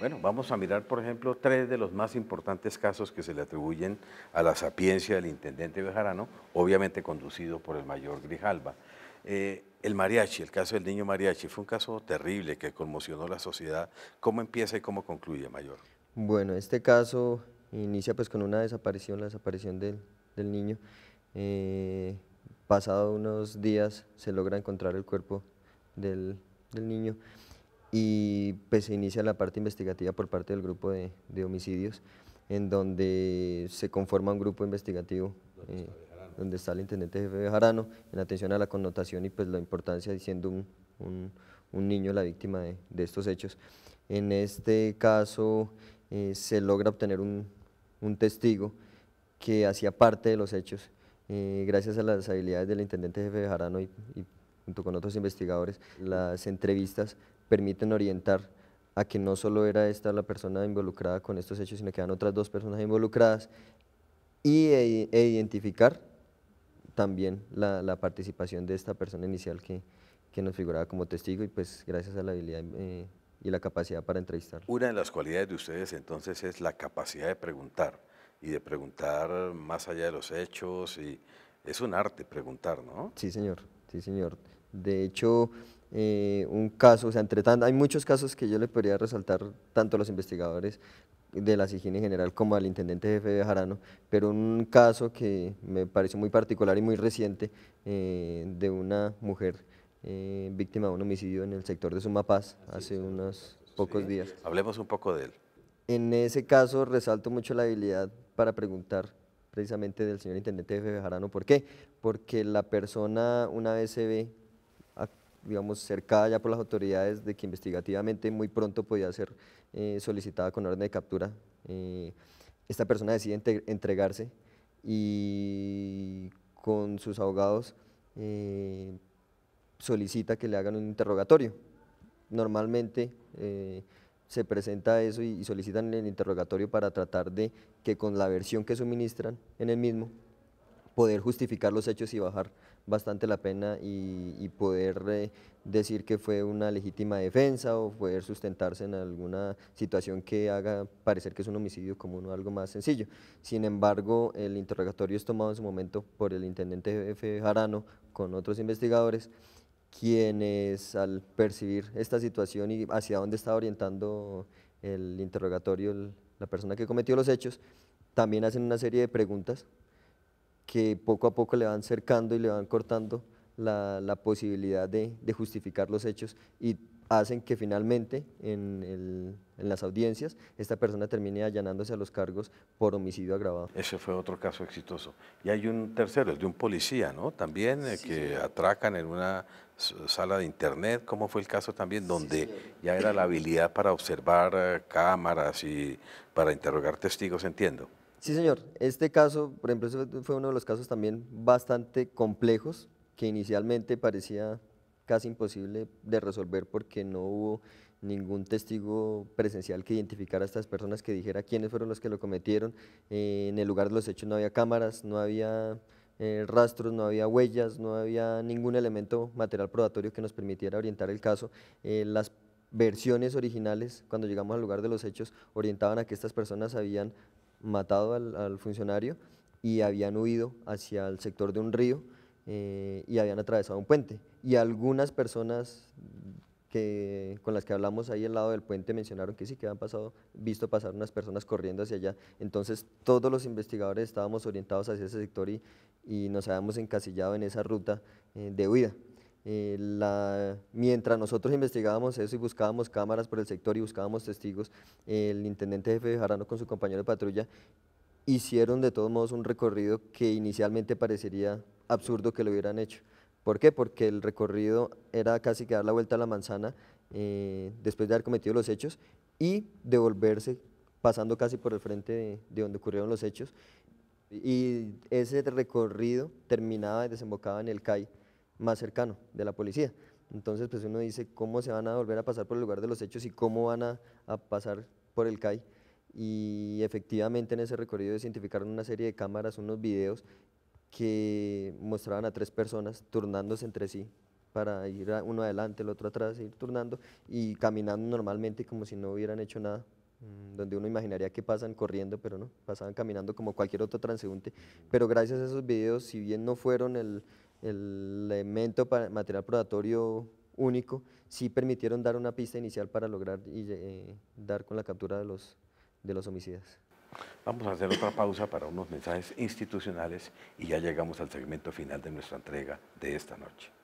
Bueno, vamos a mirar, por ejemplo, tres de los más importantes casos que se le atribuyen a la sapiencia del intendente Bejarano, obviamente conducido por el mayor Grijalba. Eh, el mariachi, el caso del niño mariachi, fue un caso terrible que conmocionó la sociedad. ¿Cómo empieza y cómo concluye, mayor? Bueno, este caso inicia pues con una desaparición, la desaparición del, niño. Eh, pasado unos días se logra encontrar el cuerpo del, del niño y pues se inicia la parte investigativa por parte del grupo de, de homicidios, en donde se conforma un grupo investigativo donde está eh, el intendente jefe de Jarano, en atención a la connotación y pues la importancia diciendo un, un, niño la víctima de, de, estos hechos. En este caso eh, se logra obtener un, un testigo que hacía parte de los hechos, eh, gracias a las habilidades del intendente jefe de Jarano y, y junto con otros investigadores, las entrevistas permiten orientar a que no solo era esta la persona involucrada con estos hechos, sino que eran otras dos personas involucradas, y, e, e identificar también la, participación de esta persona inicial que, que, nos figuraba como testigo y pues gracias a la habilidad eh, y la capacidad para entrevistar. Una de las cualidades de ustedes entonces es la capacidad de preguntar y de preguntar más allá de los hechos y es un arte preguntar, ¿no? Sí, señor, sí, señor. De hecho, eh, un caso, o sea, entre tanto, hay muchos casos que yo le podría resaltar tanto a los investigadores de la higiene general como al intendente jefe de Jarano, pero un caso que me pareció muy particular y muy reciente eh, de una mujer eh, víctima de un homicidio en el sector de Sumapaz hace unos pocos días. Hablemos un poco de él. En ese caso resalto mucho la habilidad para preguntar precisamente del señor intendente jefe de Jarano, ¿por qué? Porque la persona una vez se ve digamos, cercada ya por las autoridades de que investigativamente muy pronto podía ser eh, solicitada con orden de captura. Eh, esta persona decide entregarse y con sus abogados eh, solicita que le hagan un interrogatorio. Normalmente se presenta eso y solicitan el interrogatorio para tratar de que con la versión que suministran en el mismo poder justificar los hechos y bajar bastante la pena y, poder eh, decir que fue una legítima defensa o poder sustentarse en alguna situación que haga parecer que es un homicidio común o algo más sencillo. Sin embargo, el interrogatorio es tomado en su momento por el intendente F. Jarano con otros investigadores quienes al percibir esta situación y hacia dónde está orientando el interrogatorio la persona que cometió los hechos, también hacen una serie de preguntas que poco a poco le van cercando y le van cortando la, posibilidad de, justificar los hechos y hacen que finalmente en, el, las audiencias esta persona termine allanándose a los cargos por homicidio agravado. Ese fue otro caso exitoso. Y hay un tercero, el de un policía, ¿no? También eh, que atracan en una sala de internet, como fue el caso también, donde ya era la habilidad para observar eh, cámaras y para interrogar testigos, entiendo. Sí, señor. Este caso, por ejemplo, fue uno de los casos también bastante complejos que inicialmente parecía casi imposible de resolver porque no hubo ningún testigo presencial que identificara a estas personas, que dijera quiénes fueron los que lo cometieron. Eh, en el lugar de los hechos no había cámaras, no había eh, rastros, no había huellas, no había ningún elemento material probatorio que nos permitiera orientar el caso. Eh, las versiones originales, cuando llegamos al lugar de los hechos, orientaban a que estas personas habían matado al, funcionario y habían huido hacia el sector de un río eh, y habían atravesado un puente. Y algunas personas que, con las que hablamos ahí al lado del puente mencionaron que sí, que habían pasado, visto pasar unas personas corriendo hacia allá. Entonces todos los investigadores estábamos orientados hacia ese sector y, nos habíamos encasillado en esa ruta eh, de huida. Eh, mientras nosotros investigábamos eso y buscábamos cámaras por el sector y buscábamos testigos, el intendente jefe de Jarano con su compañero de patrulla hicieron de todos modos un recorrido que inicialmente parecería absurdo que lo hubieran hecho. ¿Por qué? Porque el recorrido era casi que dar la vuelta a la manzana eh, después de haber cometido los hechos y devolverse pasando casi por el frente de, de donde ocurrieron los hechos. Y ese recorrido terminaba y desembocaba en el CAI más cercano de la policía. Entonces, pues uno dice cómo se van a volver a pasar por el lugar de los hechos y cómo van a, pasar por el CAI. Y efectivamente en ese recorrido se identificaron una serie de cámaras, unos videos que mostraban a tres personas turnándose entre sí para ir uno adelante, el otro atrás, ir turnando y caminando normalmente como si no hubieran hecho nada, mm, donde uno imaginaría que pasan corriendo, pero no, pasaban caminando como cualquier otro transeúnte. Pero gracias a esos videos, si bien no fueron el, el elemento para, material probatorio único, sí permitieron dar una pista inicial para lograr y, eh, dar con la captura de los, de los homicidas. Vamos a hacer otra pausa para unos mensajes institucionales y ya llegamos al segmento final de nuestra entrega de esta noche.